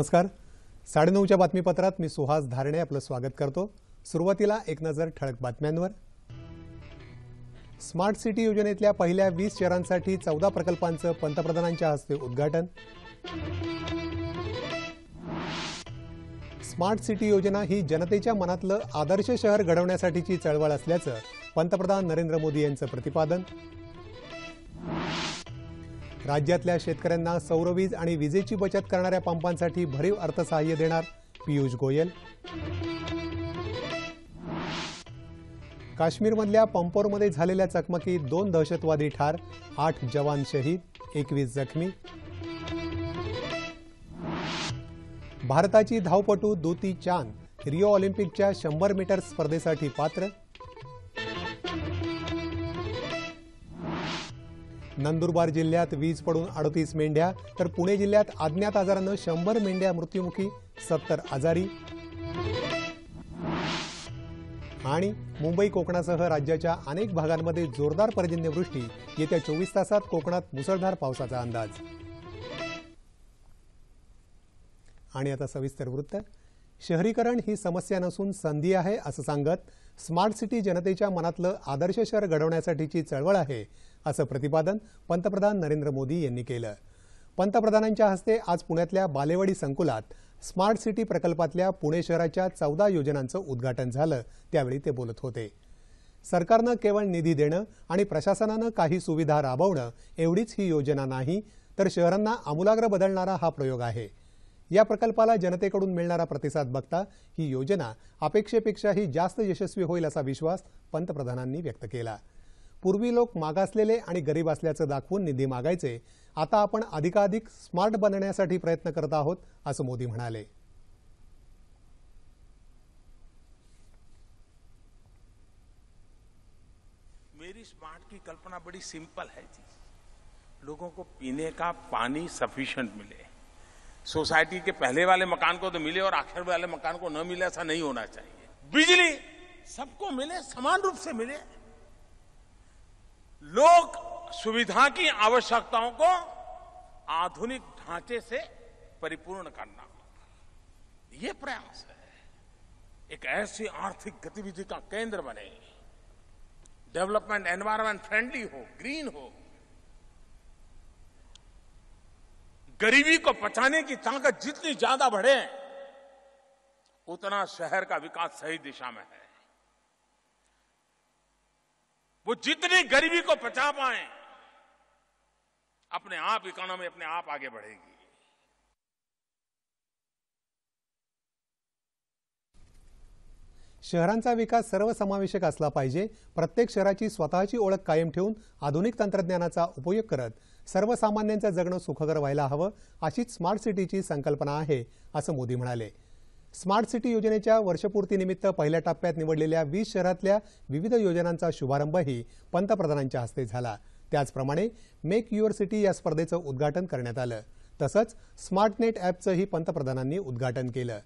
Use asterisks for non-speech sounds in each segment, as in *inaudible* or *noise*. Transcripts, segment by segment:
नमस्कार साडेनऊच्या बातमीपत्रात मी सुहास धारणे आपलं स्वागत करतो सुरुवातीला एक नजर ठळक बातम्यांवर स्मार्ट सिटी योजनेतल्या पहिल्या वीस शहरांसाठी चौदा प्रकल्पांचं पंतप्रधानांच्या हस्ते उद्घाटन स्मार्ट सिटी योजना ही जनतेच्या मनातलं आदर्श शहर घडवण्यासाठीची चळवळ असल्याचं पंतप्रधान नरेंद्र मोदी यांचं प्रतिपादन राज्यातल्या शेतकऱ्यांना सौरवीज आणि विजेची बचत करणाऱ्या पंपांसाठी भरीव अर्थसहाय्य देणार पियुष गोयल काश्मीरमधल्या पंपोरमध्ये झालेल्या चकमकीत दोन दहशतवादी ठार आठ जवान शहीद एकवीस जखमी भारताची धावपटू दोती चांद रिओ ऑलिम्पिकच्या शंभर मीटर स्पर्धेसाठी पात्र नंदुरबार जिल्ह्यात वीज पडून अडतीस मेंढ्या तर पुणे जिल्ह्यात अज्ञात आजारानं शंभर मेंढ्या मृत्युमुखी सत्तर आजारी आणि मुंबई कोकणासह राज्याच्या अनेक भागांमध्ये जोरदार पर्जन्यवृष्टी येत्या चोवीस तासात कोकणात मुसळधार पावसाचा अंदाज आणि आता सविस्तर वृत्त शहरीकरण ही समस्या नसून संधी आहे असं सांगत स्मार्ट सिटी जनतेच्या मनातलं आदर्श शहर घडवण्यासाठीची चळवळ आहे असं प्रतिपादन पंतप्रधान नरेंद्र मोदी यांनी केलं पंतप्रधानांच्या हस्ते आज पुण्यातल्या बालेवाडी संकुलात स्मार्ट सिटी प्रकल्पातल्या पुणे शहराच्या चौदा योजनांचं उद्घाटन झालं त्यावेळी ते बोलत होते सरकारनं केवळ निधी देणं आणि प्रशासनानं काही सुविधा राबवणं एवढीच ही योजना नाही तर शहरांना आमूलाग्र बदलणारा हा प्रयोग आहे या प्रकल्पाला जनतेकडून मिळणारा प्रतिसाद बघता ही योजना अपेक्षेपेक्षाही जास्त यशस्वी होईल असा विश्वास पंतप्रधानांनी व्यक्त केला पूर्वी लोक मागासलेले आणि गरीब असल्याचं दाखवून निधी मागायचे आता आपण अधिकाधिक स्मार्ट बनण्यासाठी प्रयत्न करत आहोत असं मोदी म्हणाले मेरी स्मार्ट की कल्पना बड़ी सिंपल है जी लोगों को पीने का पानी सफिशिएंट मिले सोसाइटी के पहले वाले मकान को तो मिले और आखिर वाले मकान को न मिले ऐसा नहीं होना चाहिए बिजली सबको मिले समान रूप से मिले लोक सुविधा की आवश्यकताओं को आधुनिक ढांचे से परिपूर्ण करना ये प्रयास है एक ऐसी आर्थिक गतिविधि का केंद्र बने डेवलपमेंट एनवायरमेंट फ्रेंडली हो ग्रीन हो गरीबी को पचाने की ताकत जितनी ज्यादा बढ़े उतना शहर का विकास सही दिशा में है वो जितनी गरीबी को बचा पाए अपने आप इकोनॉमी अपने आप आगे बढ़ेगी शहरांचा विकास सर्वसमावेशक असला पाहिजे प्रत्येक शहराची स्वतःची ओळख कायम ठेवून आधुनिक तंत्रज्ञानाचा उपयोग करत सर्वसामान्यांचं जगणं सुखकर व्हायला हवं अशीच स्मार्ट सिटीची संकल्पना आहे असं मोदी म्हणाले स्मार्ट सिटी योजनेच्या वर्षपूर्तीनिमित्त पहिल्या टप्प्यात निवडलेल्या वीस शहरातल्या विविध योजनांचा शुभारंभही पंतप्रधानांच्या हस्ते झाला त्याचप्रमाणे मेक युअर सिटी या स्पर्धेचं उद्घाटन करण्यात आलं तसंच स्मार्ट नेट ॲपचंही पंतप्रधानांनी उद्घाटन केलं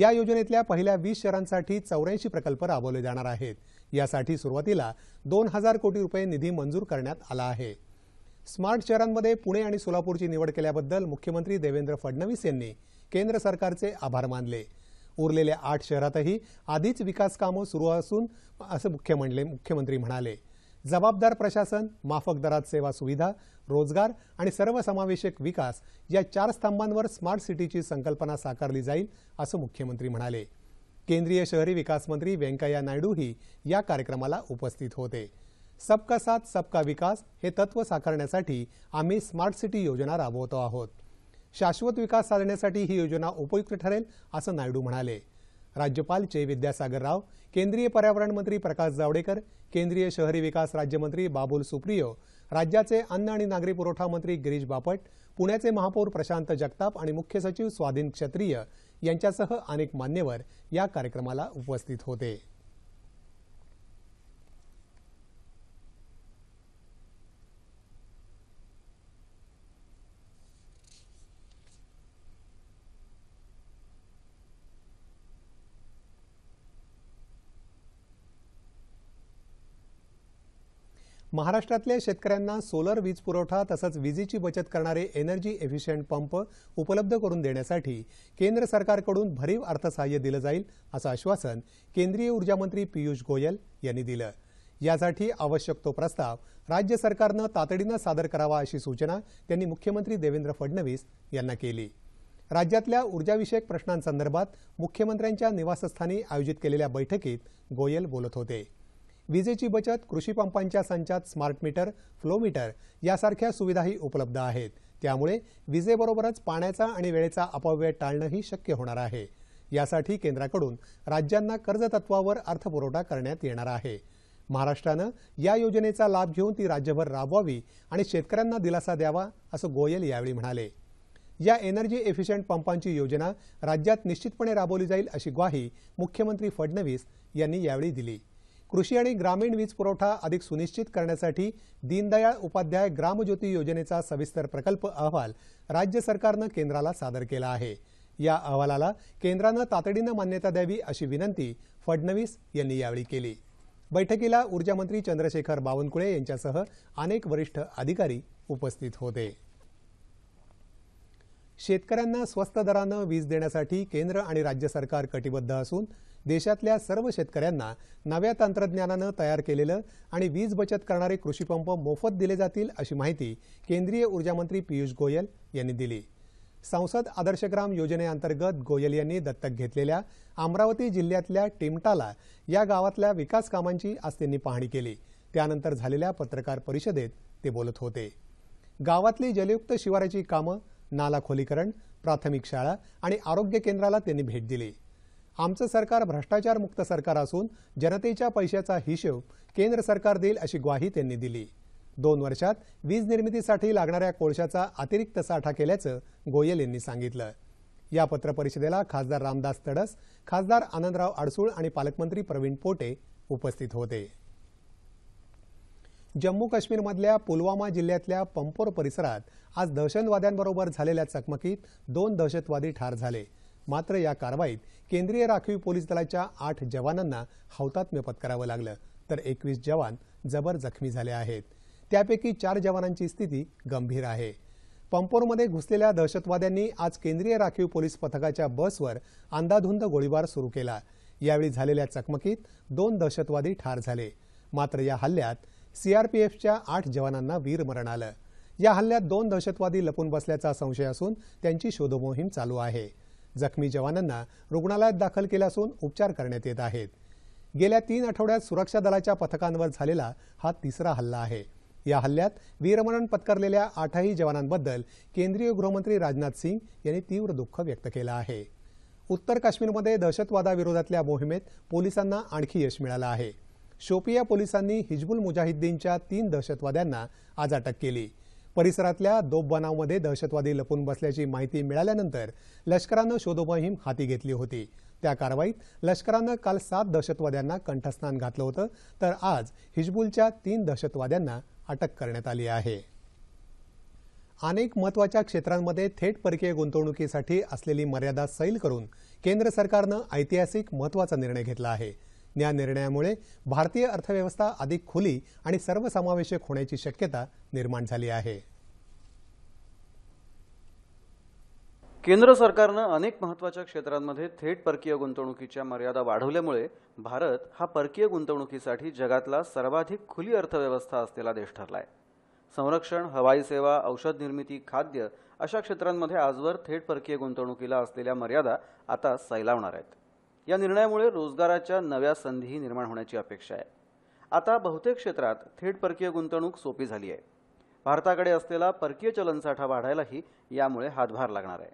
या योजनेतल्या पहिल्या वीस शहरांसाठी चौऱ्याऐंशी प्रकल्प राबवले जाणार आहेत यासाठी सुरुवातीला दोन हजार कोटी रुपये निधी मंजूर करण्यात आला आहे स्मार्ट शहरांमध्ये पुणे आणि सोलापूरची निवड केल्याबद्दल मुख्यमंत्री देवेंद्र फडणवीस यांनी केंद्र सरकारचे आभार मानले उरलेल्या आठ शहरातही आधीच विकास कामं सुरू असून असं मुख्य म्हणले मुख्यमंत्री म्हणाले जबाबदार प्रशासन माफक दरात सेवा सुविधा रोजगार आणि सर्वसमावेशक विकास या चार स्तंभांवर स्मार्ट सिटीची संकल्पना साकारली जाईल असं मुख्यमंत्री म्हणाले केंद्रीय शहरी विकास मंत्री व्यंकय्या नायडूही या कार्यक्रमाला उपस्थित होते सबका साथ सबका विकास हे तत्व साकारण्यासाठी आम्ही स्मार्ट सिटी योजना राबवतो आहोत शाश्वत विकास साधण्यासाठी ही योजना उपयुक्त ठरेल असं नायडू म्हणाले राज्यपाल चे विद्यासागर राव केंद्रीय पर्यावरण मंत्री प्रकाश जावडेकर केंद्रीय शहरी विकास राज्यमंत्री बाबुल सुप्रियो राज्याचे अन्न आणि नागरी पुरवठा मंत्री गिरीश बापट पुण्याचे महापौर प्रशांत जगताप आणि मुख्य सचिव स्वाधीन क्षत्रिय यांच्यासह अनेक मान्यवर या कार्यक्रमाला उपस्थित होते महाराष्ट्रातल्या शेतकऱ्यांना सोलर वीज पुरवठा तसंच विजेची बचत करणारे एनर्जी एफिशियंट पंप उपलब्ध करून देण्यासाठी केंद्र सरकारकडून भरीव अर्थसहाय्य दिलं जाईल असं आश्वासन केंद्रीय ऊर्जामंत्री पियुष गोयल यांनी दिलं यासाठी आवश्यक तो प्रस्ताव राज्य सरकारनं तातडीनं सादर करावा अशी सूचना त्यांनी मुख्यमंत्री देवेंद्र फडणवीस यांना केली राज्यातल्या ऊर्जाविषयक प्रश्नांसंदर्भात मुख्यमंत्र्यांच्या निवासस्थानी आयोजित केलेल्या बैठकीत गोयल बोलत होते विजेची बचत कृषी पंपांच्या संचात स्मार्ट मीटर फ्लो मीटर यासारख्या सुविधाही उपलब्ध आहेत त्यामुळे विजेबरोबरच पाण्याचा आणि वेळेचा अपव्यय टाळणंही शक्य होणार आहे यासाठी केंद्राकडून राज्यांना कर्जतत्वावर अर्थपुरवठा करण्यात येणार आहे महाराष्ट्रानं या योजनेचा लाभ घेऊन ती राज्यभर राबवावी आणि शेतकऱ्यांना दिलासा द्यावा असं गोयल यावेळी म्हणाले या एनर्जी एफिशियंट पंपांची योजना राज्यात निश्चितपणे राबवली जाईल अशी ग्वाही मुख्यमंत्री फडणवीस यांनी यावेळी दिली कृषी आणि ग्रामीण वीज पुरवठा अधिक सुनिश्चित करण्यासाठी दीनदयाळ उपाध्याय ग्रामज्योती योजनेचा सविस्तर प्रकल्प अहवाल राज्य सरकारनं केंद्राला सादर केला आहे या अहवालाला केंद्रानं तातडीनं मान्यता द्यावी अशी विनंती फडणवीस यांनी यावेळी केली बैठकीला ऊर्जामंत्री चंद्रशेखर बावनकुळे यांच्यासह अनेक वरिष्ठ अधिकारी उपस्थित होते शेतकऱ्यांना स्वस्त दरानं वीज देण्यासाठी केंद्र आणि राज्य सरकार कटिबद्ध असून देशातल्या सर्व शेतकऱ्यांना नव्या तंत्रज्ञानानं तयार केलेलं आणि वीज बचत करणारे कृषीपंप मोफत दिले जातील अशी माहिती केंद्रीय ऊर्जामंत्री पियुष गोयल यांनी दिली संसद आदर्श ग्राम योजनेअंतर्गत गोयल यांनी दत्तक घेतलेल्या अमरावती जिल्ह्यातल्या टिमटाला या गावातल्या विकास कामांची आज त्यांनी पाहणी केली त्यानंतर झालेल्या पत्रकार परिषदेत ते बोलत होते गावातली जलयुक्त शिवाराची कामं नाला खोलीकरण प्राथमिक शाळा आणि आरोग्य केंद्राला त्यांनी भेट दिली आमचं सरकार भ्रष्टाचारमुक्त सरकार असून जनतेच्या पैशाचा हिशोब केंद्र सरकार देईल अशी ग्वाही त्यांनी दिली दोन वर्षात वीज निर्मितीसाठी लागणाऱ्या कोळशाचा अतिरिक्त साठा केल्याचं गोयल यांनी सांगितलं या पत्रपरिषदेला खासदार रामदास तडस खासदार आनंदराव अडसूळ आणि पालकमंत्री प्रवीण पोटे उपस्थित होते जम्मू काश्मीरमधल्या पुलवामा जिल्ह्यातल्या पंपोर परिसरात आज दहशतवाद्यांबरोबर झालेल्या चकमकीत दोन दहशतवादी ठार झाले मात्र या कारवाईत केंद्रीय राखीव पोलीस दलाच्या आठ जवानांना हौतात्म्य पत्करावं लागलं तर एकवीस जवान जबर जखमी झाले आहेत त्यापैकी चार जवानांची स्थिती गंभीर आहे पंपोरमध्ये घुसलेल्या दहशतवाद्यांनी आज केंद्रीय राखीव पोलीस पथकाच्या बसवर अंदाधुंद गोळीबार सुरू केला यावेळी झालेल्या चकमकीत दोन दहशतवादी ठार झाले मात्र या हल्ल्यात सीआरपीएफच्या आठ जवानांना वीरमरण आलं या हल्ल्यात दोन दहशतवादी लपून बसल्याचा संशय असून त्यांची शोधमोहीम चालू आहे जखमी जवानांना रुग्णालयात दाखल केलं असून उपचार करण्यात येत आहेत गेल्या तीन आठवड्यात सुरक्षा दलाच्या पथकांवर झालेला हा तिसरा हल्ला आहे या हल्ल्यात वीरमरण पत्करलेल्या आठही जवानांबद्दल केंद्रीय गृहमंत्री राजनाथ सिंग यांनी तीव्र दुःख व्यक्त केलं आहे उत्तर काश्मीरमध्ये दहशतवादाविरोधातल्या मोहिमेत पोलिसांना आणखी यश मिळालं आहे शोपिया पोलिसांनी हिजबुल मुजाहिद्दीनच्या तीन दहशतवाद्यांना आज अटक केली परिसरातल्या दोबबनावमध्ये दहशतवादी लपून बसल्याची माहिती मिळाल्यानंतर लष्करानं शोधमोहीम हाती घेतली होती त्या कारवाईत लष्करानं काल सात दहशतवाद्यांना कंठस्नान घातलं होतं तर आज हिजबुलच्या तीन दहशतवाद्यांना अटक करण्यात आली आहे अनेक महत्वाच्या क्षेत्रांमध्ये थेट परकीय गुंतवणुकीसाठी असलेली मर्यादा सैल करून केंद्र सरकारनं ऐतिहासिक महत्वाचा निर्णय घेतला आहे या निर्णयामुळे भारतीय अर्थव्यवस्था अधिक खुली आणि सर्वसमावेशक होण्याची शक्यता निर्माण झाली आहे केंद्र सरकारनं अनेक महत्वाच्या क्षेत्रांमध्ये थेट परकीय गुंतवणुकीच्या मर्यादा वाढवल्यामुळे भारत हा परकीय गुंतवणुकीसाठी जगातला सर्वाधिक खुली अर्थव्यवस्था असलेला देश आहे संरक्षण हवाई सेवा औषध निर्मिती खाद्य अशा क्षेत्रांमध्ये आजवर थेट परकीय गुंतवणुकीला असलेल्या मर्यादा आता सैलावणार आहेत या निर्णयामुळे रोजगाराच्या नव्या संधीही निर्माण होण्याची अपेक्षा आहे आता बहुतेक क्षेत्रात थेट परकीय गुंतवणूक सोपी झाली आहे भारताकडे असलेला परकीय चलनसाठा वाढायलाही यामुळे हातभार लागणार आहे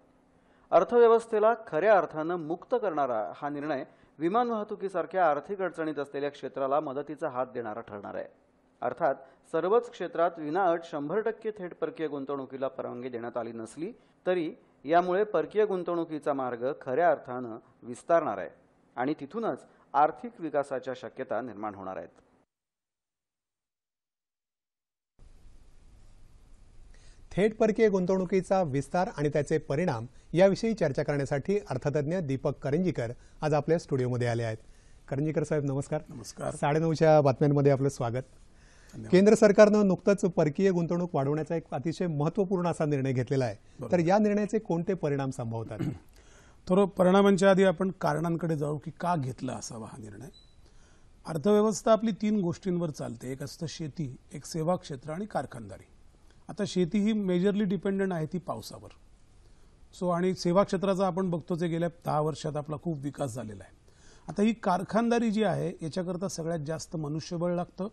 अर्थव्यवस्थेला खऱ्या अर्थानं मुक्त करणारा हा निर्णय विमान वाहतुकीसारख्या आर्थिक अडचणीत असलेल्या क्षेत्राला मदतीचा हात देणारा ठरणार आहे अर्थात सर्वच क्षेत्रात विनाअट शंभर टक्के थेट परकीय गुंतवणुकीला परवानगी देण्यात आली नसली तरी यामुळे परकीय गुंतवणुकीचा मार्ग खऱ्या अर्थानं विस्तारणार आहे आणि तिथूनच आर्थिक विकासाच्या शक्यता निर्माण होणार आहेत थेट परकीय गुंतवणुकीचा विस्तार आणि त्याचे परिणाम याविषयी चर्चा करण्यासाठी अर्थतज्ञ दीपक करंजीकर आज आपल्या स्टुडिओमध्ये आले आहेत करंजीकर साहेब नमस्कार नमस्कार साडेनऊच्या बातम्यांमध्ये आपलं स्वागत केंद्र सरकारनं नुकतंच परकीय गुंतवणूक वाढवण्याचा एक अतिशय महत्त्वपूर्ण असा निर्णय घेतलेला आहे तर या निर्णयाचे कोणते परिणाम संभवतात *clears throat* तर परिणामांच्या आधी आपण कारणांकडे जाऊ की का घेतला असावा हा निर्णय अर्थव्यवस्था आपली तीन गोष्टींवर चालते एक असतं शेती एक सेवा क्षेत्र आणि कारखानदारी आता शेती ही मेजरली डिपेंडंट आहे ती पावसावर सो आणि सेवा क्षेत्राचा आपण बघतो जे गेल्या दहा वर्षात आपला खूप विकास झालेला आहे आता ही कारखानदारी जी आहे याच्याकरता सगळ्यात जास्त मनुष्यबळ लागतं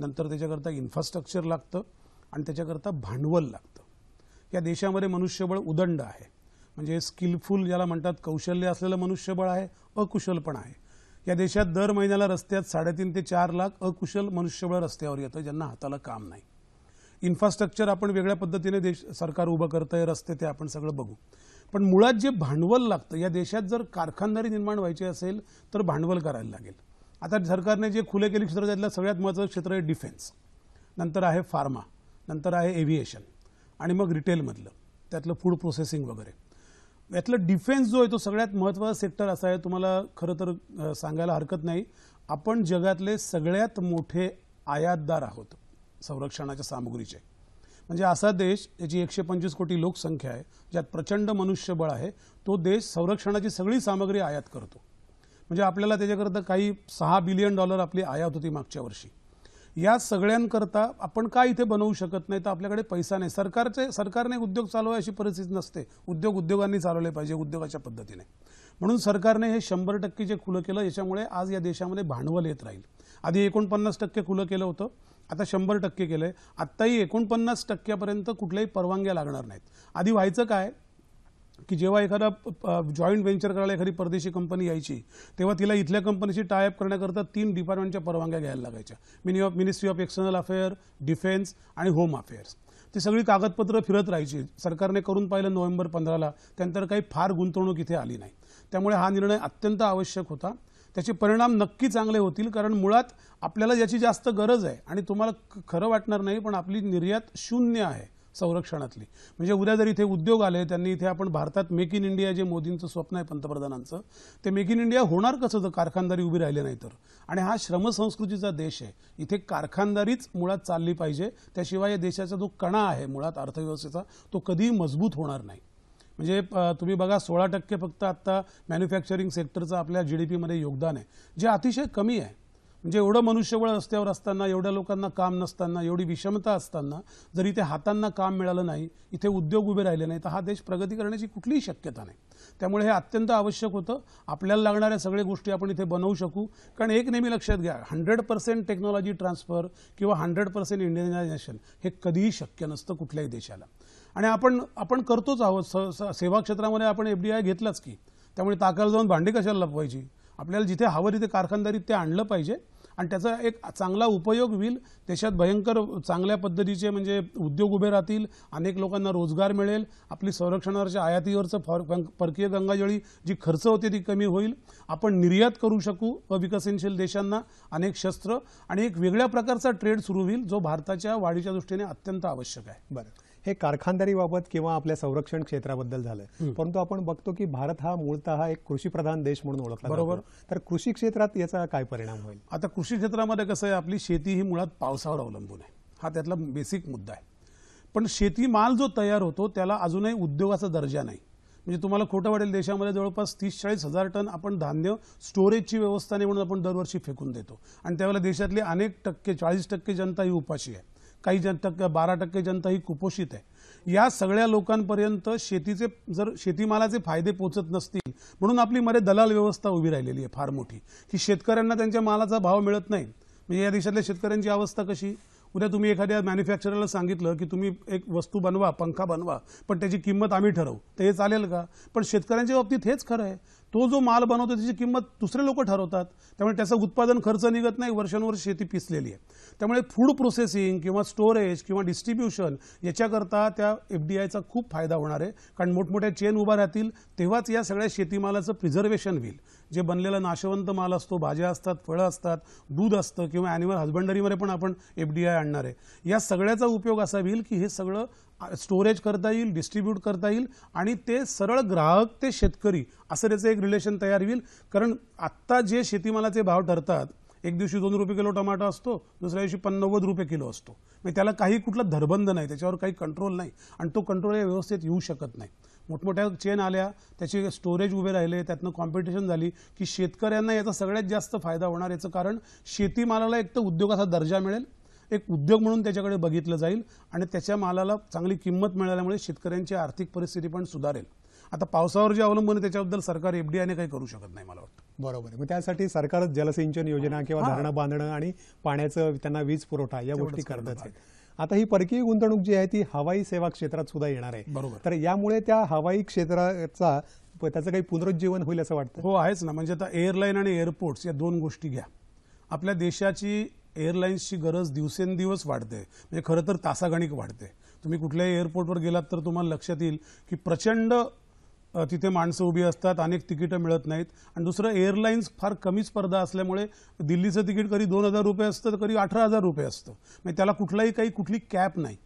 नंतर त्याच्याकरता इन्फ्रास्ट्रक्चर लागतं आणि त्याच्याकरता भांडवल लागतं या देशामध्ये मनुष्यबळ उदंड आहे म्हणजे स्किलफुल ज्याला म्हणतात कौशल्य असलेलं मनुष्यबळ आहे अकुशल पण आहे या देशात दर महिन्याला रस्त्यात साडेतीन ते चार लाख अकुशल मनुष्यबळ रस्त्यावर येतं ज्यांना हाताला काम नाही इन्फ्रास्ट्रक्चर आपण वेगळ्या पद्धतीने देश सरकार उभं करतं आहे रस्ते ते आपण सगळं बघू पण मुळात जे भांडवल लागतं या देशात जर कारखानदारी निर्माण व्हायची असेल तर भांडवल करायला लागेल आता सरकारने जे खुले केले क्षेत्र त्यातलं सगळ्यात महत्त्वाचं क्षेत्र आहे डिफेन्स नंतर आहे फार्मा नंतर आहे एव्हिएशन आणि मग रिटेलमधलं त्यातलं फूड प्रोसेसिंग वगैरे यातलं डिफेन्स जो आहे तो सगळ्यात महत्त्वाचा सेक्टर असा आहे तुम्हाला खरं तर सांगायला हरकत नाही आपण जगातले सगळ्यात मोठे आयातदार आहोत संरक्षणाच्या सामग्रीचे म्हणजे असा देश ज्याची एकशे पंचवीस कोटी लोकसंख्या आहे ज्यात प्रचंड मनुष्यबळ आहे तो देश संरक्षणाची सगळी सामग्री आयात करतो म्हणजे आपल्याला त्याच्याकरता काही सहा बिलियन डॉलर आपली आयात होती मागच्या वर्षी या सगळ्यांकरता आपण काय इथे बनवू शकत नाही तर आपल्याकडे पैसा नाही सरकारचे सरकारने उद्योग चालवाय अशी परिस्थिती नसते उद्योग उद्योगांनी चालवले पाहिजे उद्योगाच्या पद्धतीने म्हणून सरकारने हे शंभर टक्के जे खुलं केलं याच्यामुळे आज या देशामध्ये भांडवल येत राहील आधी एकोणपन्नास टक्के खुलं केलं होतं आता शंभर टक्के केलं आहे आत्ताही एकोणपन्नास टक्क्यापर्यंत कुठल्याही परवानग्या लागणार नाहीत आधी व्हायचं काय की जेव्हा एखादा जॉईंट व्हेंचर करायला एखादी परदेशी कंपनी यायची तेव्हा तिला इथल्या कंपनीशी टायअप करण्याकरता तीन डिपार्टमेंटच्या परवानग्या घ्यायला लागायच्या mini of ministry of external affair defence आणि होम अफेअर्स ती सगळी कागदपत्रं फिरत राहायची सरकारने करून पाहिलं नोव्हेंबर पंधराला त्यानंतर काही फार गुंतवणूक इथे आली नाही त्यामुळे हा निर्णय अत्यंत आवश्यक होता त्याचे परिणाम नक्की चांगले होतील कारण मुळात आपल्याला याची जास्त गरज आहे आणि तुम्हाला खरं वाटणार नाही पण आपली निर्यात शून्य आहे संरक्षणातली म्हणजे उद्या जर इथे उद्योग आले त्यांनी इथे आपण भारतात मेक इन इंडिया जे मोदींचं स्वप्न आहे पंतप्रधानांचं ते मेक इन इंडिया होणार कसं जर कारखानदारी उभी राहिली नाही तर आणि हा श्रमसंस्कृतीचा देश आहे इथे कारखानदारीच मुळात चालली पाहिजे त्याशिवाय या देशाचा जो कणा आहे मुळात अर्थव्यवस्थेचा तो कधीही मजबूत होणार नाही म्हणजे तुम्ही बघा सोळा टक्के फक्त आत्ता मॅन्युफॅक्चरिंग सेक्टरचं आपल्या जी डी पीमध्ये योगदान आहे जे अतिशय कमी आहे म्हणजे एवढं मनुष्यबळ रस्त्यावर असताना एवढ्या लोकांना काम नसताना एवढी विषमता असताना जर इथे हातांना काम मिळालं नाही इथे उद्योग उभे राहिले नाही तर हा देश प्रगती करण्याची कुठलीही शक्यता नाही त्यामुळे हे अत्यंत आवश्यक होतं आपल्याला लागणाऱ्या सगळ्या गोष्टी आपण इथे बनवू शकू कारण एक नेहमी लक्षात घ्या हंड्रेड पर्सेंट टेक्नॉलॉजी ट्रान्सफर किंवा हंड्रेड पर्सेंट इंडियनायझेशन हे कधीही शक्य नसतं कुठल्याही देशाला आणि आपण आपण करतोच आहोत स सेवा क्षेत्रामध्ये आपण एफ डी आय घेतलाच की त्यामुळे ताकाला जाऊन भांडी कशाला लपवायची आपल्याला जिथे हवं तिथे कारखानदारीत ते आणलं पाहिजे आणि त्याचा एक चांगला उपयोग होईल देशात भयंकर चांगल्या पद्धतीचे म्हणजे उद्योग उभे राहतील अनेक लोकांना रोजगार मिळेल आपली संरक्षणावरच्या आयातीवरचं फॉर परकीय गंगाजळी जी खर्च होते ती कमी होईल आपण निर्यात करू शकू अविकसनशील देशांना अनेक शस्त्र आणि एक वेगळ्या प्रकारचा ट्रेड सुरू होईल जो भारताच्या वाढीच्या दृष्टीने अत्यंत आवश्यक आहे बरं हे कारखानदारीबाबत किंवा आपल्या संरक्षण क्षेत्राबद्दल झालंय परंतु आपण बघतो की भारत हा मूळतः एक कृषीप्रधान देश म्हणून ओळखला बरोबर तर कृषी क्षेत्रात याचा काय परिणाम होईल आता कृषी क्षेत्रामध्ये कसं आहे आपली शेती ही मुळात पावसावर अवलंबून आहे हा त्यातला बेसिक मुद्दा आहे पण शेतीमाल जो तयार होतो त्याला अजूनही उद्योगाचा दर्जा नाही म्हणजे तुम्हाला खोटं वाटेल देशामध्ये जवळपास तीस चाळीस हजार टन आपण धान्य स्टोरेजची व्यवस्था नाही म्हणून आपण दरवर्षी फेकून देतो आणि त्यावेळेला देशातली अनेक टक्के चाळीस टक्के जनता ही उपाशी आहे काही जन टक्के बारा टक्के जनता ही कुपोषित आहे या सगळ्या लोकांपर्यंत शेतीचे जर शेतीमालाचे फायदे पोचत नसतील म्हणून आपली मध्ये दलाल व्यवस्था उभी राहिलेली आहे फार मोठी की शेतकऱ्यांना त्यांच्या मालाचा भाव मिळत नाही म्हणजे या देशातल्या शेतकऱ्यांची अवस्था कशी उद्या तुम्ही एखाद्या मॅन्युफॅक्चरला सांगितलं की तुम्ही एक वस्तू बनवा पंखा बनवा पण त्याची किंमत आम्ही ठरवू ते हे चालेल का पण शेतकऱ्यांच्या बाबतीत हेच खरं आहे तो जो माल बनवतो त्याची किंमत दुसरे लोक ठरवतात त्यामुळे त्याचा उत्पादन खर्च निघत नाही वर्षानुवर्ष शेती पिसलेली आहे त्यामुळे फूड प्रोसेसिंग किंवा स्टोरेज किंवा डिस्ट्रीब्युशन याच्याकरता त्या एफ डी आयचा खूप फायदा होणार आहे कारण मोठमोठ्या चेन उभा राहतील तेव्हाच या सगळ्या शेतीमालाचं प्रिझर्वेशन होईल जे बनलेलं नाशवंत माल असतो भाज्या असतात फळं असतात दूध असतं किंवा ॲनिमल हजबंडरीमध्ये पण आपण एफ डी आय आणणार आहे या सगळ्याचा उपयोग असा होईल की हे सगळं स्टोरेज करता येईल डिस्ट्रीब्यूट करता येईल आणि ते सरळ ग्राहक ते शेतकरी असं त्याचं एक रिलेशन तयार होईल कारण आत्ता जे शेतीमालाचे भाव ठरतात एक दिवशी दोन रुपये किलो टमाटो असतो दुसऱ्या दिवशी पन्नवद रुपये किलो असतो म्हणजे त्याला काही कुठला धरबंध नाही त्याच्यावर काही कंट्रोल नाही आणि तो कंट्रोल या व्यवस्थित येऊ शकत नाही मोठमोठ्या चेन आल्या त्याचे स्टोरेज उभे राहिले त्यातनं कॉम्पिटिशन झाली की शेतकऱ्यांना याचा सगळ्यात जास्त फायदा होणार याचं कारण शेतीमालाला एक तर उद्योगाचा दर्जा मिळेल एक उद्योग म्हणून त्याच्याकडे बघितलं जाईल आणि त्याच्या मालाला चांगली किंमत मिळाल्यामुळे शेतकऱ्यांची आर्थिक परिस्थिती पण सुधारेल आता पावसावर जे अवलंबून आहे त्याच्याबद्दल सरकार एफडीआयने काही करू शकत नाही मला वाटतं बरोबर मग त्यासाठी सरकारच जलसिंचन योजना किंवा धरणं बांधणं आणि पाण्याचं त्यांना वीज पुरवठा या गोष्टी करतच आहे आता ही परकीय गुंतवणूक जी आहे ती हवाई सेवा क्षेत्रात सुद्धा येणार आहे बरोबर तर यामुळे त्या हवाई क्षेत्राचा त्याचं काही पुनरुज्जीवन होईल असं वाटतं हो आहेच ना म्हणजे आता एअरलाईन आणि एअरपोर्ट्स या दोन गोष्टी घ्या आपल्या देशाची एअरलाईन्सची गरज दिवसेंदिवस वाढते म्हणजे खरं तर तासागणिक वाढते तुम्ही कुठल्याही एअरपोर्टवर गेलात तर तुम्हाला लक्षात येईल की प्रचंड तिथे माणसं उभी असतात अनेक तिकीटं मिळत नाहीत आणि दुसरं एअरलाईन्स फार कमी स्पर्धा असल्यामुळे दिल्लीचं तिकीट कधी दोन हजार रुपये असतं तर कधी अठरा हजार रुपये असतं म्हणजे त्याला कुठलाही काही कुठली कॅप नाही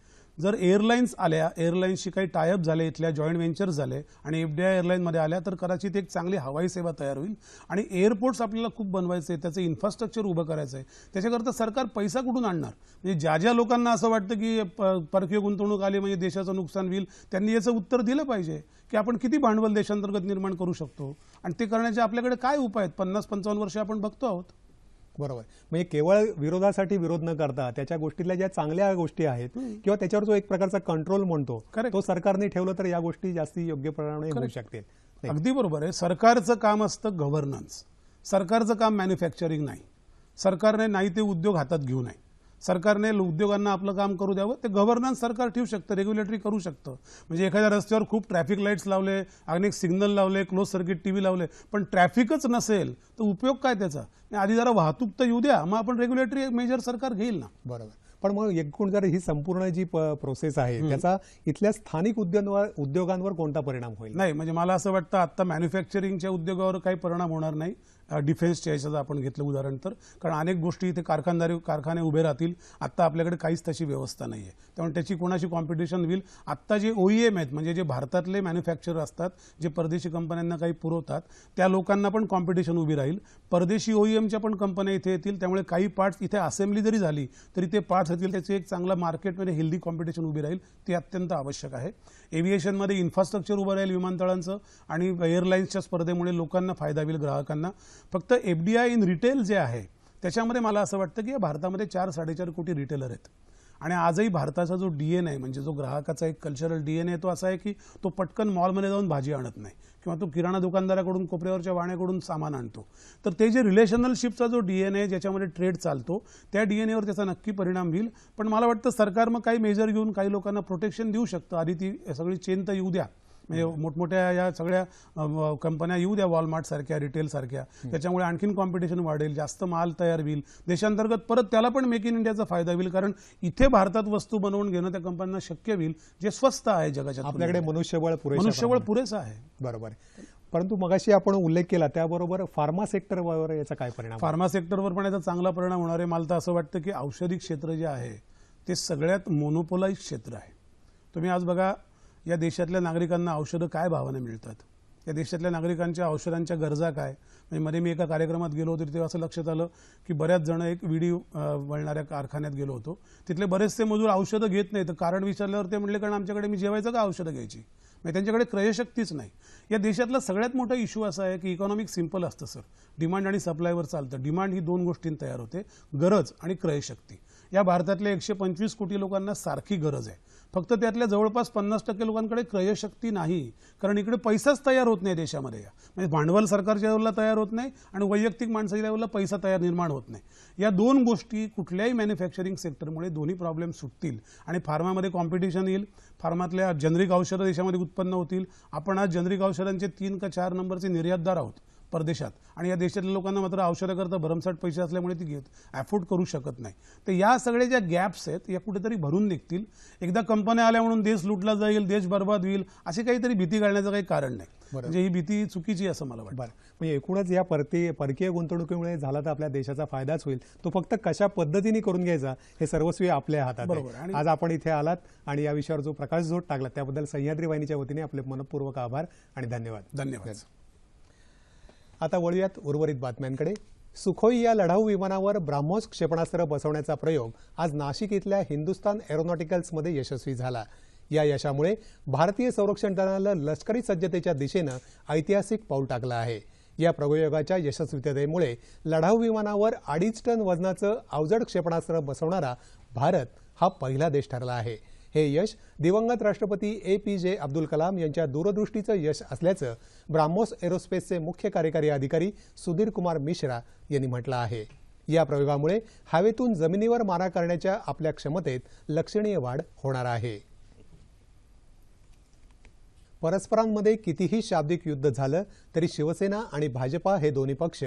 जर एअरलाईन्स आल्या एअरलाईन्सशी काही टायअप झाले इथल्या जॉईंट व्हेंचर्स झाले आणि एफ डी आय एअरलाईनमध्ये आल्या तर कदाचित एक चांगली हवाई सेवा तयार होईल आणि एअरपोर्ट्स आपल्याला खूप बनवायचे त्याचं इन्फ्रास्ट्रक्चर उभं करायचं आहे त्याच्याकरता सरकार पैसा कुठून आणणार म्हणजे ज्या ज्या लोकांना असं वाटतं की प परकीय गुंतवणूक आली म्हणजे देशाचं नुकसान होईल त्यांनी याचं उत्तर दिलं पाहिजे की आपण किती भांडवल देशांतर्गत निर्माण करू शकतो आणि ते करण्याचे आपल्याकडे काय उपाय आहेत पन्नास पंचावन्न वर्ष आपण बघतो आहोत बरोबर म्हणजे केवळ विरोधासाठी विरोध न करता त्याच्या गोष्टीतल्या ज्या चांगल्या गोष्टी आहेत किंवा त्याच्यावर जो एक प्रकारचा कंट्रोल म्हणतो तो सरकारने ठेवलं तर या गोष्टी जास्ती योग्य प्रमाणे होऊ शकतील अगदी बरोबर आहे सरकारचं काम असतं गव्हर्नन्स सरकारचं काम मॅन्युफॅक्चरिंग नाही सरकारने नाही ते उद्योग हातात घेऊ नये सरकारने उद्योगांना आपलं काम करू द्यावं ते गव्हर्नन्स सरकार ठेवू शकतं रेग्युलेटरी करू शकतं म्हणजे एखाद्या रस्त्यावर खूप ट्रॅफिक लाईट्स लावले अनेक सिग्नल लावले क्लोज सर्किट टी व्ही लावले पण ट्रॅफिकच नसेल तर उपयोग काय त्याचा आधी जरा वाहतूक तर येऊ द्या मग आपण रेग्युलेटरी मेजर सरकार घेईल ना बरोबर पण मग एकूण जर ही संपूर्ण जी प्रोसेस आहे त्याचा इथल्या स्थानिक उद्योगांवर उद्योगांवर कोणता परिणाम होईल नाही म्हणजे मला असं वाटतं आता मॅन्युफॅक्चरिंगच्या उद्योगावर काही परिणाम होणार नाही डिफेन्सच्या याच्याचं आपण घेतलं उदाहरण तर कारण अनेक गोष्टी इथे कारखानदारी कारखाने उभे राहतील आत्ता आपल्याकडे काहीच तशी व्यवस्था नाही आहे त्यामुळे त्याची कोणाशी कॉम्पिटिशन होईल आत्ता जे ओ एम e आहेत म्हणजे जे भारतातले मॅन्युफॅक्चर असतात जे परदेशी कंपन्यांना काही पुरवतात त्या लोकांना पण कॉम्पिटिशन उभी राहील परदेशी ओ एमच्या e पण कंपन्या इथे येतील त्यामुळे काही पार्ट्स इथे असेंब्ली जरी झाली तरी ते पार्ट्स येतील त्याचे एक चांगला मार्केटमध्ये हेल्दी कॉम्पिटिशन उभी राहील ते अत्यंत आवश्यक आहे एव्हिएशनमध्ये इन्फ्रास्ट्रक्चर उभं राहील विमानतळांचं आणि एअरलाईन्सच्या स्पर्धेमुळे लोकांना फायदा होईल ग्राहकांना फक्त F D I in retail जे आहे त्याच्यामध्ये मला असं वाटतं की भारतामध्ये चार साडेचार कोटी रिटेलर आहेत आणि आजही भारताचा जो डी एन आहे म्हणजे जो ग्राहकाचा एक कल्चरल डी एन आहे तो असा आहे की तो पटकन मॉलमध्ये जाऊन भाजी आणत नाही किंवा तो किराणा दुकानदाराकडून कोपऱ्यावरच्या वाण्याकडून सामान आणतो तर ते जे रिलेशनलशिपचा जो डी एन ए ज्याच्यामध्ये ट्रेड चालतो त्या डी एन एवर त्याचा नक्की परिणाम होईल पण मला वाटतं सरकार मग काही मेजर घेऊन काही लोकांना प्रोटेक्शन देऊ शकतं आधी ती सगळी चेन तर येऊ द्या मोठमोठ्या या सगळ्या कंपन्या येऊ द्या वॉलमार्ट सारख्या रिटेल सारख्या त्याच्यामुळे आणखीन कॉम्पिटिशन वाढेल जास्त माल तयार होईल देशांतर्गत परत त्याला पण मेक इन इंडियाचा फायदा होईल कारण इथे भारतात वस्तू बनवून घेणं त्या कंपन्यांना शक्य होईल जे स्वस्त आहे जगाच्या आपल्याकडे मनुष्यबळ मनुष्यबळ पुरेसा आहे बरोबर परंतु मगाशी आपण उल्लेख केला त्याबरोबर फार्मा सेक्टरवर याचा काय परिणाम फार्मा सेक्टरवर पण याचा चांगला परिणाम होणार आहे मला तर असं वाटतं की औषधी क्षेत्र जे आहे ते सगळ्यात मोनोपोलाइज क्षेत्र आहे तुम्ही आज बघा या देशातल्या नागरिकांना औषधं काय भावाने मिळतात या देशातल्या नागरिकांच्या औषधांच्या गरजा काय म्हणजे मध्ये मी एका कार्यक्रमात गेलो होतो तेव्हा असं लक्षात आलं की बऱ्याच जण एक विडी वळणाऱ्या कारखान्यात गेलो होतो तिथले बरेचसे मजूर औषधं घेत नाहीत तर कारण विचारल्यावर ते म्हणले कारण आमच्याकडे मी जेवायचं का औषधं घ्यायची म्हणजे त्यांच्याकडे क्रयशक्तीच नाही या देशातला सगळ्यात मोठा इश्यू असा आहे की इकॉनॉमिक सिम्पल असतं सर डिमांड आणि सप्लायवर चालतं डिमांड ही दोन गोष्टीं तयार होते गरज आणि क्रयशक्ती या भारतातल्या एकशे पंचवीस कोटी लोकांना सारखी गरज आहे फक्त त्यातल्या जवळपास पन्नास टक्के लोकांकडे क्रयशक्ती नाही कारण इकडे पैसाच तयार होत नाही देशामध्ये म्हणजे भांडवल सरकारच्या लेवलला तयार होत नाही आणि वैयक्तिक माणसाच्या लेवलला पैसा तयार निर्माण होत नाही या दोन गोष्टी कुठल्याही मॅन्युफॅक्चरिंग सेक्टरमुळे दोन्ही प्रॉब्लेम सुटतील आणि फार्मामध्ये कॉम्पिटिशन येईल फार्मातल्या जनरिक औषधं देशामध्ये उत्पन्न होतील आपण आज जनरिक औषधांचे तीन का चार नंबरचे निर्यातदार आहोत परदेशात आणि या देशातल्या लोकांना मात्र औषधाकरता भरमसाठ पैसे असल्यामुळे ती घेत अफोर्ड करू शकत नाही तर या सगळ्या ज्या गॅप्स आहेत या कुठेतरी भरून निघतील एकदा कंपन्या आल्या म्हणून देश लुटला जाईल देश बर्बाद होईल अशी काहीतरी भीती घालण्याचं काही कारण नाही म्हणजे ही भीती चुकीची असं मला वाटतं म्हणजे एकूणच या परते परकीय गुंतवणुकीमुळे झाला तर आपल्या देशाचा फायदाच होईल तो फक्त कशा पद्धतीने करून घ्यायचा हे सर्वस्वी आपल्या हातात बरोबर आज आपण इथे आलात आणि या विषयावर जो प्रकाश जोड टाकला त्याबद्दल सह्याद्री वाहिनीच्या वतीने आपले मनपूर्वक आभार आणि धन्यवाद धन्यवाद आता वळूयात उर्वरित बातम्यांकडे सुखोई या लढाऊ विमानावर ब्राह्मोस क्षेपणास्त्र बसवण्याचा प्रयोग आज नाशिक इथल्या हिंदुस्तान एरोनॉटिकल्समध्ये यशस्वी झाला या यशामुळे भारतीय संरक्षण दलानं लष्करी सज्जतेच्या दिशेनं ऐतिहासिक पाऊल टाकलं आहे या प्रयोगाच्या यशस्वीतेमुळे लढाऊ विमानावर अडीच टन वजनाचं अवजड क्षेपणास्त्र बसवणारा भारत हा पहिला देश ठरला आहे हे यश दिवंगत राष्ट्रपती ए पी जे अब्दुल कलाम यांच्या दूरदृष्टीचं यश असल्याचं ब्राह्मोस एरोस्पेसचे मुख्य कार्यकारी अधिकारी सुधीर कुमार मिश्रा यांनी म्हटलं आहे या प्रयोगामुळे हवेतून जमिनीवर मारा करण्याच्या आपल्या क्षमतेत लक्षणीय वाढ होणार आहे परस्परांमध्ये कितीही शाब्दिक युद्ध झालं तरी शिवसेना आणि भाजपा हे दोन्ही पक्ष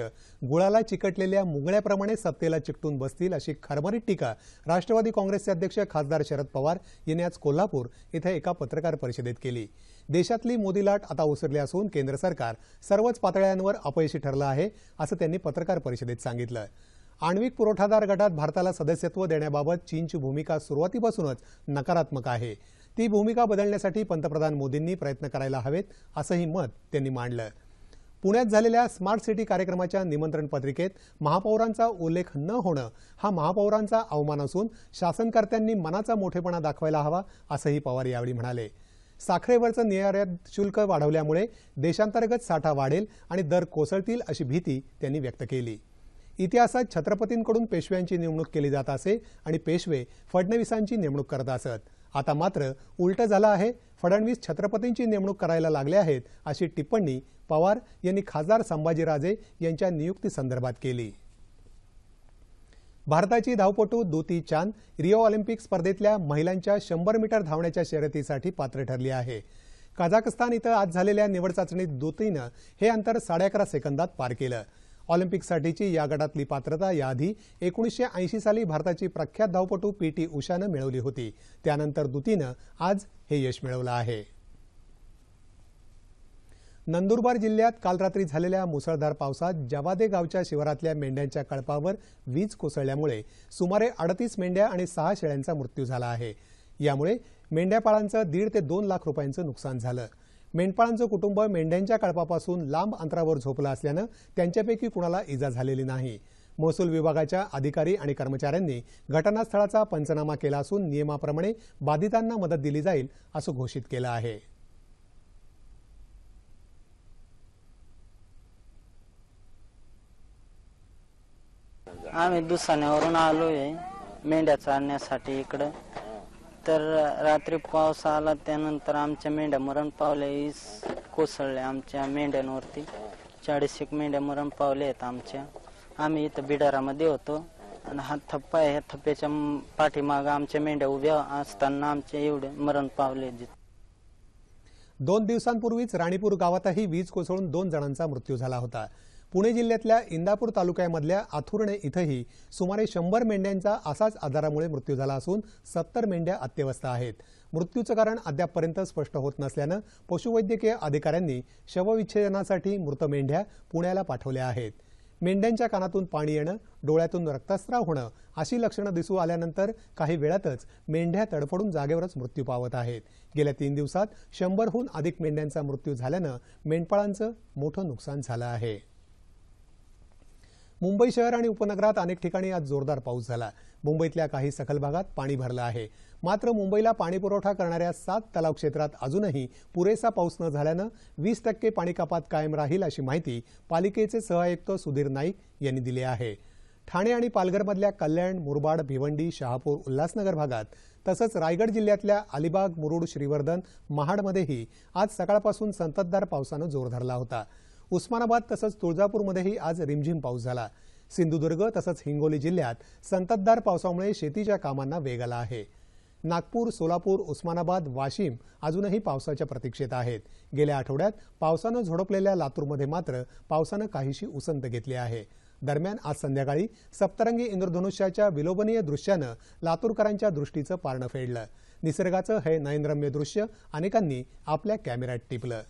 गुळाला चिकटलेल्या मुंगळ्याप्रमाणे सत्तेला चिकटून बसतील अशी खरमरीत टीका राष्ट्रवादी काँग्रेसचे अध्यक्ष खासदार शरद पवार यांनी आज कोल्हापूर इथं एका पत्रकार परिषदेत केली देशातली मोदी लाट आता ओसरली असून केंद्र सरकार सर्वच पातळ्यांवर अपयशी ठरलं आहे असं त्यांनी पत्रकार परिषदेत सांगितलं आण्विक पुरवठादार गटात भारताला सदस्यत्व देण्याबाबत चीनची भूमिका सुरुवातीपासूनच नकारात्मक आहे ती भूमिका बदलण्यासाठी पंतप्रधान मोदींनी प्रयत्न करायला हवेत असंही मत त्यांनी मांडलं पुण्यात झालेल्या स्मार्ट सिटी कार्यक्रमाच्या निमंत्रण पत्रिकेत महापौरांचा उल्लेख न होणं हा महापौरांचा अवमान असून शासनकर्त्यांनी मनाचा मोठेपणा दाखवायला हवा असंही पवार यावेळी म्हणाले साखरेवरचं निर्यात शुल्क वाढवल्यामुळे देशांतर्गत साठा वाढेल आणि दर कोसळतील अशी भीती त्यांनी व्यक्त केली इतिहासात छत्रपतींकडून पेशव्यांची नेमणूक केली जात असे आणि पेशवे फडणवीसांची नेमणूक करत असत आता मात्र उलटं झालं आहे फडणवीस छत्रपतींची नेमणूक करायला लागले आहेत अशी टिप्पणी पवार यांनी खासदार संभाजीराजे यांच्या नियुक्तीसंदर्भात केली भारताची धावपटू दुती चांद रिओ ऑलिम्पिक स्पर्धेतल्या महिलांच्या शंभर मीटर धावण्याच्या शर्यतीसाठी पात्र ठरली आहे कझाकस्तान इथं आज झालेल्या निवड चाचणीत दुतीनं हे अंतर साडे अकरा सेकंदात पार केलं ऑलिम्पिकसाठीची या गटातली पात्रता याआधी एकोणीसशे ऐंशी साली भारताची प्रख्यात धावपटू पी टी उषानं मिळवली होती त्यानंतर दुतीनं आज हे यश मिळवलं आहे नंदुरबार जिल्ह्यात काल रात्री झालेल्या मुसळधार पावसात जवादे गावच्या शिवारातल्या मेंढ्यांच्या कळपावर वीज कोसळल्यामुळे सुमारे अडतीस मेंढ्या आणि सहा शेळ्यांचा मृत्यू झाला आहे यामुळे मेंढ्यापाळांचं दीड ते दोन लाख रुपयांचं नुकसान झालं मेंढपाळांचं कुटुंब मेंढ्यांच्या कळपापासून लांब अंतरावर झोपलं असल्यानं त्यांच्यापैकी कुणाला इजा झालेली नाही महसूल विभागाच्या अधिकारी आणि कर्मचाऱ्यांनी घटनास्थळाचा पंचनामा केला असून नियमाप्रमाणे बाधितांना मदत दिली जाईल असं घोषित केलं आहे आम्ही दुसऱ्यावरून आलोय मेंढ्या चालण्यासाठी इकडं तर रात्री पाऊस आला त्यानंतर आमच्या मेंढ्या मरण पावल्या इस कोसळल्या आमच्या मेंढ्यांवरती चाळीस एक मेंढ्या मरण पावल्या आहेत आमच्या आम्ही इथं बिडारामध्ये होतो आणि हा थप्पा आहे ह्या थप्प्याच्या पाठीमाग आमच्या मेंढ्या उभ्या असताना आमचे एवढे मरण पावले दोन दिवसांपूर्वीच राणीपूर गावातही वीज कोसळून दोन जणांचा मृत्यू झाला होता पुणे जिल्ह्यातल्या इंदापूर तालुक्यामधल्या आथुर्णे इथंही सुमारे शंभर मेंढ्यांचा असाच आजारामुळे मृत्यू झाला असून सत्तर मेंढ्या अत्यवस्थ आहेत मृत्यूचं कारण अद्यापपर्यंत स्पष्ट होत नसल्यानं पशुवैद्यकीय अधिकाऱ्यांनी शवविच्छेदनासाठी मृत मेंढ्या पुण्याला पाठवल्या आहेत मेंढ्यांच्या कानातून पाणी येणं डोळ्यातून रक्तस्राव होणं अशी लक्षणं दिसू आल्यानंतर काही वेळातच मेंढ्या तडफडून जागेवरच मृत्यू पावत आहेत गेल्या तीन दिवसात शंभरहून अधिक मेंढ्यांचा मृत्यू झाल्यानं मेंढपाळांचं मोठं नुकसान झालं आहे मुंबई शहर आणि उपनगरात अनेक ठिकाणी आज जोरदार पाऊस झाला मुंबईतल्या काही सखल भागात पाणी भरलं आहे मात्र मुंबईला पाणीपुरवठा करणाऱ्या सात तलाव क्षेत्रात अजूनही पुरेसा पाऊस न झाल्यानं वीस टक्के पाणी कपात कायम राहील अशी माहिती पालिकेचे सहआयुक्त सुधीर नाईक यांनी दिली आहे ठाणे आणि पालघरमधल्या कल्याण मुरबाड भिवंडी शहापूर उल्हासनगर भागात तसंच रायगड जिल्ह्यातल्या अलिबाग मुरुड श्रीवर्धन महाडमध्येही आज सकाळपासून संततधार पावसानं जोर धरला होता उस्मानाबाद तसंच तुळजापूरमध्येही आज रिमझिम पाऊस झाला सिंधुदुर्ग तसंच हिंगोली जिल्ह्यात संततधार पावसामुळे शेतीच्या कामांना वेग आला आहे नागपूर सोलापूर उस्मानाबाद वाशिम अजूनही पावसाच्या प्रतीक्षेत आहेत गेल्या आठवड्यात पावसानं झोडपलेल्या लातूरमध्ये मात्र पावसानं काहीशी उसंत घेतली आहे दरम्यान आज संध्याकाळी सप्तरंगी इंद्रधनुष्याच्या विलोभनीय दृश्यानं लातूरकरांच्या दृष्टीचं पारणं फेडलं निसर्गाचं हे नयनरम्य दृश्य अनेकांनी आपल्या कॅमेऱ्यात टिपलं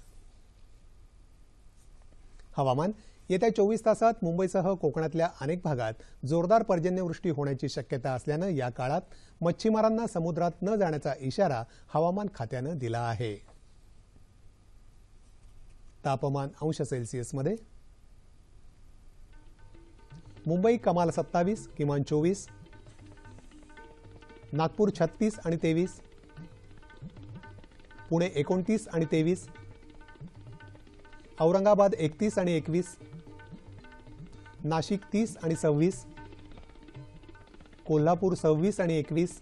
हवामान येत्या चोवीस तासात मुंबईसह कोकणातल्या अनेक भागात जोरदार पर्जन्यवृष्टी होण्याची शक्यता असल्यानं या काळात मच्छीमारांना समुद्रात न जाण्याचा इशारा हवामान खात्यानं दिला आहे तापमान अंश सेल्सिअसमध्ये मुंबई कमाल सत्तावीस किमान चोवीस नागपूर छत्तीस आणि तेवीस पुणे एकोणतीस आणि तेवीस औरंगाबाद एकतीस आणि एकवीस नाशिक तीस आणि सव्वीस कोल्हापूर सव्वीस आणि एकवीस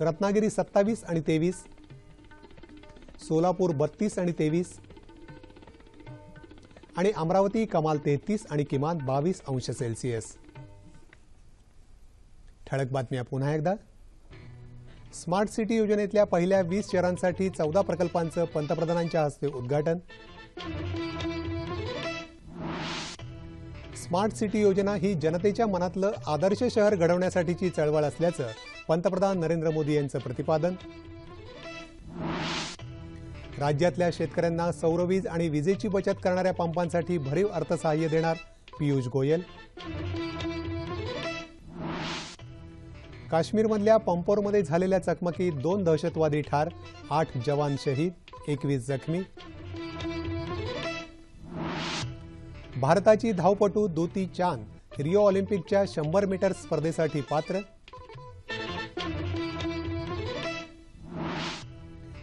रत्नागिरी सत्तावीस आणि तेवीस सोलापूर बत्तीस आणि तेवीस आणि अमरावती कमाल तेहतीस आणि किमान बावीस अंश सेल्सिअस ठळक बातम्या पुन्हा एकदा स्मार्ट सिटी योजनेतल्या पहिल्या वीस शहरांसाठी चौदा प्रकल्पांचं पंतप्रधानांच्या हस्ते उद्घाटन स्मार्ट सिटी योजना ही जनतेच्या मनातलं आदर्श शहर घडवण्यासाठीची चळवळ असल्याचं पंतप्रधान नरेंद्र मोदी यांचं प्रतिपादन राज्यातल्या शेतकऱ्यांना सौरवीज आणि विजेची बचत करणाऱ्या पंपांसाठी भरीव अर्थसहाय्य देणार पियुष गोयल काश्मीरमधल्या पंपोरमध्ये झालेल्या चकमकीत दोन दहशतवादी ठार आठ जवान शहीद एकवीस जखमी भारताची धावपटू दुती चांद रिओ ऑलिम्पिकच्या शंभर मीटर स्पर्धेसाठी पात्र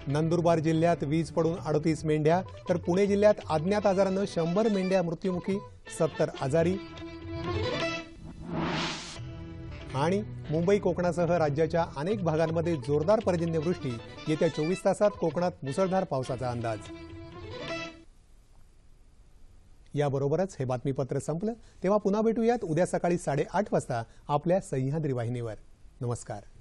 नंदुरबार जिल्ह्यात वीज पडून अडतीस मेंढ्या तर पुणे जिल्ह्यात अज्ञात आजारानं शंभर मेंढ्या मृत्युमुखी सत्तर आजारी आणि मुंबई कोकणासह राज्याच्या अनेक भागांमध्ये जोरदार पर्जन्यवृष्टी येत्या चोवीस तासात कोकणात मुसळधार पावसाचा अंदाज याबरोबरच हे बातमीपत्र संपलं तेव्हा पुन्हा भेटूयात उद्या सकाळी साडेआठ वाजता आपल्या सह्याद्री वाहिनीवर नमस्कार